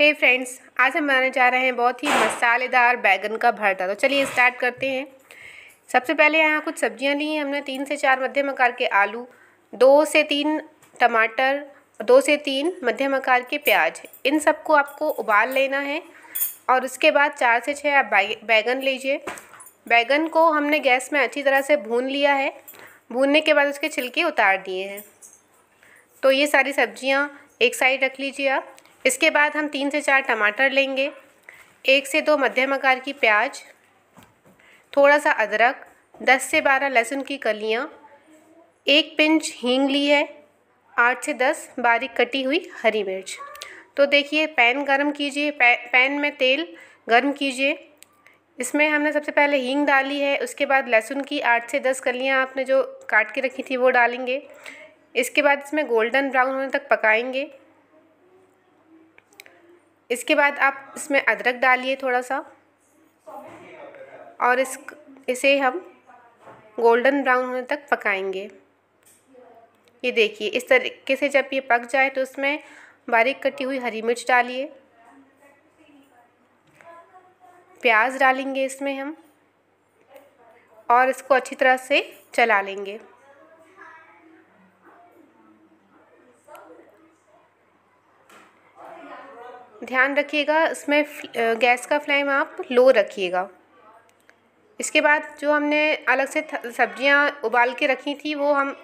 हे hey friends आज हम बनाने जा रहे हैं बहुत ही मसालेदार बैगन का भरता तो चलिए स्टार्ट करते हैं सबसे पहले यहाँ कुछ सब्जियाँ ली हैं हमने तीन से चार मध्यम आकार के आलू दो से तीन टमाटर दो से तीन मध्यम आकार के प्याज इन सबको आपको उबाल लेना है और उसके बाद चार से छः आप बैगन लीजिए बैगन को हमने गैस में अच्छी तरह से भून लिया है भूनने के बाद उसके छिलके उतार दिए हैं तो ये सारी सब्जियाँ एक साइड रख लीजिए आप इसके बाद हम तीन से चार टमाटर लेंगे एक से दो मध्यम आकार की प्याज थोड़ा सा अदरक दस से बारह लहसुन की कलियाँ एक पिंच हींग ली है आठ से दस बारीक कटी हुई हरी मिर्च तो देखिए पैन गरम कीजिए पैन में तेल गरम कीजिए इसमें हमने सबसे पहले हींग डाली है उसके बाद लहसुन की आठ से दस कलियाँ आपने जो काट के रखी थी वो डालेंगे इसके बाद इसमें गोल्डन ब्राउन होने तक पकाएंगे इसके बाद आप इसमें अदरक डालिए थोड़ा सा और इस इसे हम गोल्डन ब्राउन होने तक पकाएंगे ये देखिए इस तरीके से जब ये पक जाए तो उसमें बारीक कटी हुई हरी मिर्च डालिए प्याज डालेंगे इसमें हम और इसको अच्छी तरह से चला लेंगे ध्यान रखिएगा इसमें गैस का फ्लेम आप लो रखिएगा इसके बाद जो हमने अलग से सब्जियां उबाल के रखी थी वो हम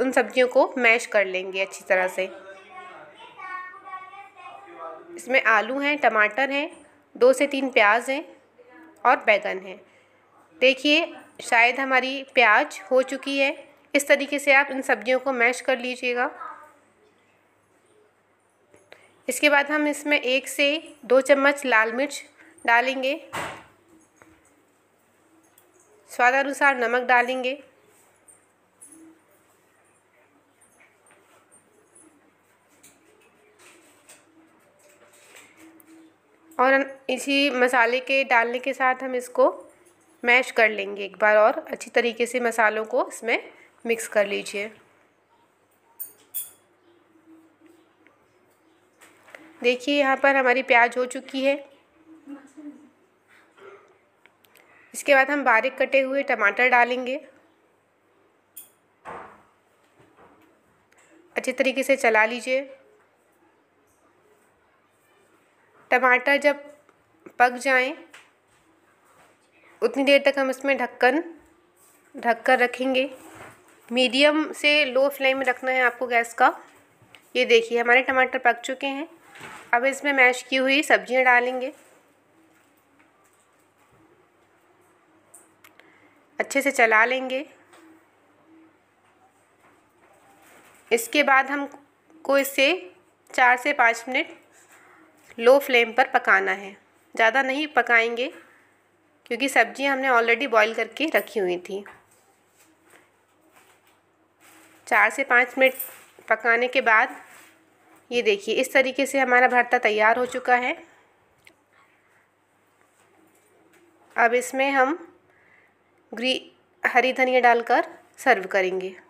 उन सब्जियों को मैश कर लेंगे अच्छी तरह से इसमें आलू हैं टमाटर हैं दो से तीन प्याज हैं और बैगन हैं देखिए शायद हमारी प्याज हो चुकी है इस तरीके से आप इन सब्जियों को मैश कर लीजिएगा इसके बाद हम इसमें एक से दो चम्मच लाल मिर्च डालेंगे स्वादानुसार नमक डालेंगे और इसी मसाले के डालने के साथ हम इसको मैश कर लेंगे एक बार और अच्छी तरीके से मसालों को इसमें मिक्स कर लीजिए देखिए यहाँ पर हमारी प्याज हो चुकी है इसके बाद हम बारीक कटे हुए टमाटर डालेंगे अच्छे तरीके से चला लीजिए टमाटर जब पक जाएं उतनी देर तक हम इसमें ढक्कन ढक कर रखेंगे मीडियम से लो फ्लेम में रखना है आपको गैस का ये देखिए हमारे टमाटर पक चुके हैं अब इसमें मैश की हुई सब्जियां डालेंगे अच्छे से चला लेंगे इसके बाद हम को इसे चार से पाँच मिनट लो फ्लेम पर पकाना है ज़्यादा नहीं पकाएंगे क्योंकि सब्जियां हमने ऑलरेडी बॉईल करके रखी हुई थी चार से पाँच मिनट पकाने के बाद ये देखिए इस तरीके से हमारा भरता तैयार हो चुका है अब इसमें हम ग्री हरी धनिया डालकर सर्व करेंगे